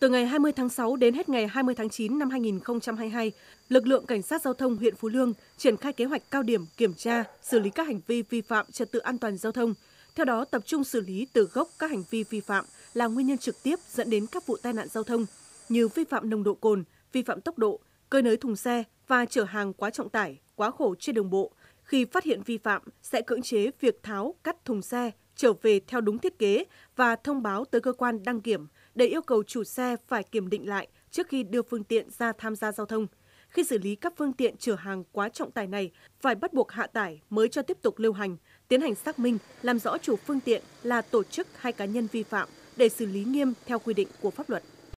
Từ ngày 20 tháng 6 đến hết ngày 20 tháng 9 năm 2022, lực lượng cảnh sát giao thông huyện Phú Lương triển khai kế hoạch cao điểm kiểm tra, xử lý các hành vi vi phạm trật tự an toàn giao thông. Theo đó, tập trung xử lý từ gốc các hành vi vi phạm là nguyên nhân trực tiếp dẫn đến các vụ tai nạn giao thông như vi phạm nồng độ cồn, vi phạm tốc độ, cơi nới thùng xe và chở hàng quá trọng tải, quá khổ trên đường bộ. Khi phát hiện vi phạm sẽ cưỡng chế việc tháo, cắt thùng xe, trở về theo đúng thiết kế và thông báo tới cơ quan đăng kiểm để yêu cầu chủ xe phải kiểm định lại trước khi đưa phương tiện ra tham gia giao thông. Khi xử lý các phương tiện chở hàng quá trọng tải này, phải bắt buộc hạ tải mới cho tiếp tục lưu hành, tiến hành xác minh, làm rõ chủ phương tiện là tổ chức hay cá nhân vi phạm để xử lý nghiêm theo quy định của pháp luật.